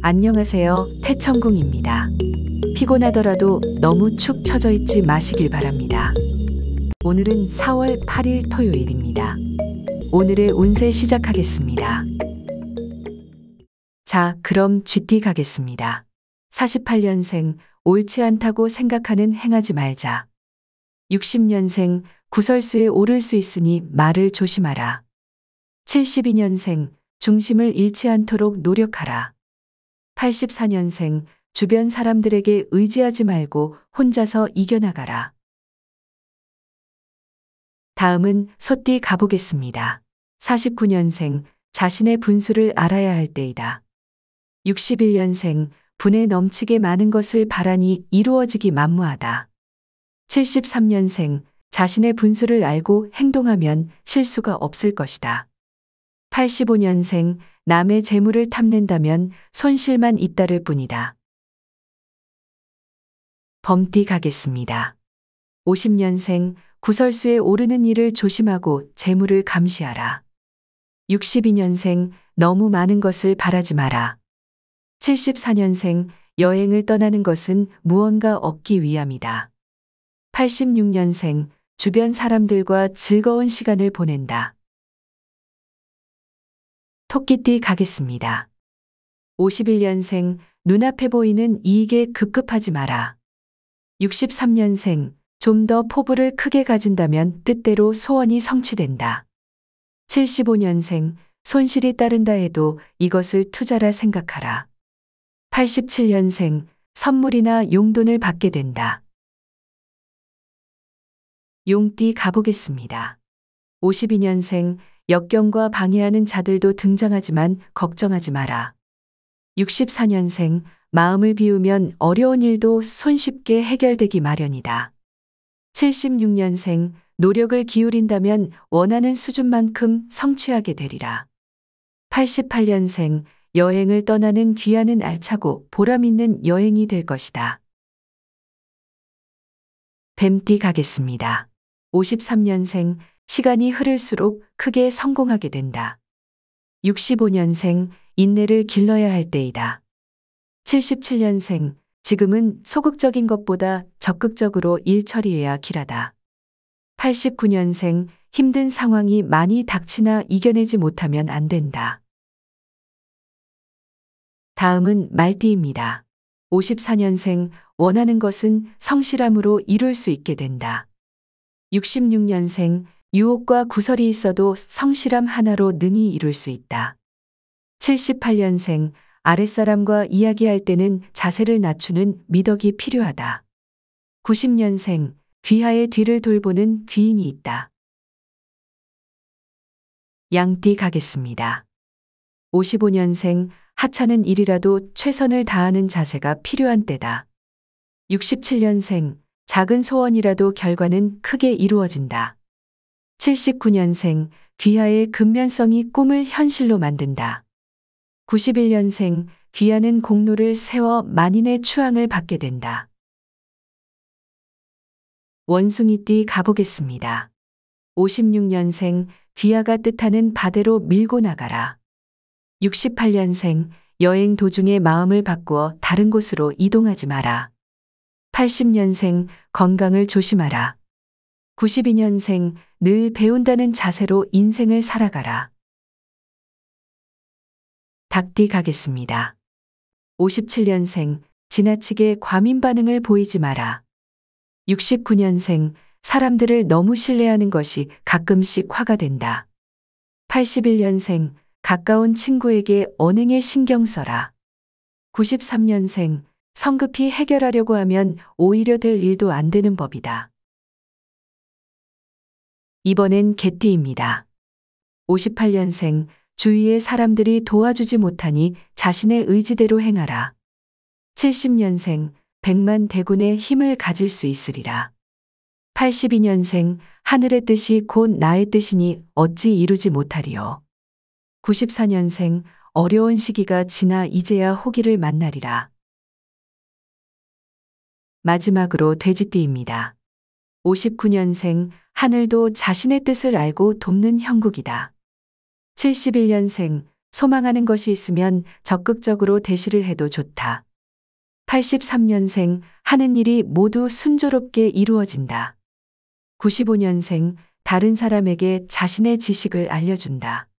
안녕하세요. 태천궁입니다. 피곤하더라도 너무 축 처져 있지 마시길 바랍니다. 오늘은 4월 8일 토요일입니다. 오늘의 운세 시작하겠습니다. 자, 그럼 GT 가겠습니다. 48년생, 옳지 않다고 생각하는 행하지 말자. 60년생, 구설수에 오를 수 있으니 말을 조심하라. 72년생, 중심을 잃지 않도록 노력하라. 84년생 주변 사람들에게 의지하지 말고 혼자서 이겨나가라. 다음은 소띠 가보겠습니다. 49년생 자신의 분수를 알아야 할 때이다. 61년생 분에 넘치게 많은 것을 바라니 이루어지기 만무하다. 73년생 자신의 분수를 알고 행동하면 실수가 없을 것이다. 85년생 남의 재물을 탐낸다면 손실만 잇따를 뿐이다. 범띠 가겠습니다. 50년생 구설수에 오르는 일을 조심하고 재물을 감시하라. 62년생 너무 많은 것을 바라지 마라. 74년생 여행을 떠나는 것은 무언가 얻기 위함이다. 86년생 주변 사람들과 즐거운 시간을 보낸다. 토끼띠 가겠습니다. 51년생 눈앞에 보이는 이익에 급급하지 마라. 63년생 좀 더 포부를 크게 가진다면 뜻대로 소원이 성취된다. 75년생 손실이 따른다 해도 이것을 투자라 생각하라. 87년생 선물이나 용돈을 받게 된다. 용띠 가보겠습니다. 52년생 역경과 방해하는 자들도 등장하지만 걱정하지 마라. 64년생 마음을 비우면 어려운 일도 손쉽게 해결되기 마련이다. 76년생 노력을 기울인다면 원하는 수준만큼 성취하게 되리라. 88년생 여행을 떠나는 귀하는 알차고 보람 있는 여행이 될 것이다. 뱀띠 가겠습니다. 53년생 시간이 흐를수록 크게 성공하게 된다. 65년생 인내를 길러야 할 때이다. 77년생 지금은 소극적인 것보다 적극적으로 일 처리해야 길하다. 89년생 힘든 상황이 많이 닥치나 이겨내지 못하면 안 된다. 다음은 말띠입니다. 54년생 원하는 것은 성실함으로 이룰 수 있게 된다. 66년생 유혹과 구설이 있어도 성실함 하나로 능히 이룰 수 있다. 78년생 아랫사람과 이야기할 때는 자세를 낮추는 미덕이 필요하다. 90년생 귀하의 뒤를 돌보는 귀인이 있다. 양띠 가겠습니다. 55년생 하찮은 일이라도 최선을 다하는 자세가 필요한 때다. 67년생 작은 소원이라도 결과는 크게 이루어진다. 79년생 귀하의 근면성이 꿈을 현실로 만든다. 91년생 귀하는 공로를 세워 만인의 추앙을 받게 된다. 원숭이띠 가보겠습니다. 56년생 귀하가 뜻하는 바대로 밀고 나가라. 68년생 여행 도중에 마음을 바꾸어 다른 곳으로 이동하지 마라. 80년생 건강을 조심하라. 92년생 늘 배운다는 자세로 인생을 살아가라. 닭띠 가겠습니다. 57년생 지나치게 과민 반응을 보이지 마라. 69년생 사람들을 너무 신뢰하는 것이 가끔씩 화가 된다. 81년생 가까운 친구에게 언행에 신경 써라. 93년생 성급히 해결하려고 하면 오히려 될 일도 안 되는 법이다. 이번엔개띠입니다 58년생 주위의 사람들이 도와주지 못하니 자신의 의지대로 행하라. 70년생 백만 대군의 힘을 가질 수 있으리라. 82년생 하늘의 뜻이 곧 나의 뜻이니 어찌 이루지 못하리요. 94년생 어려운 시기가 지나 이제야 호기를 만나리라. 마지막으로 돼지띠입니다. 59년생 하늘도 자신의 뜻을 알고 돕는 형국이다. 71년생 소망하는 것이 있으면 적극적으로 대시를 해도 좋다. 83년생 하는 일이 모두 순조롭게 이루어진다. 95년생 다른 사람에게 자신의 지식을 알려준다.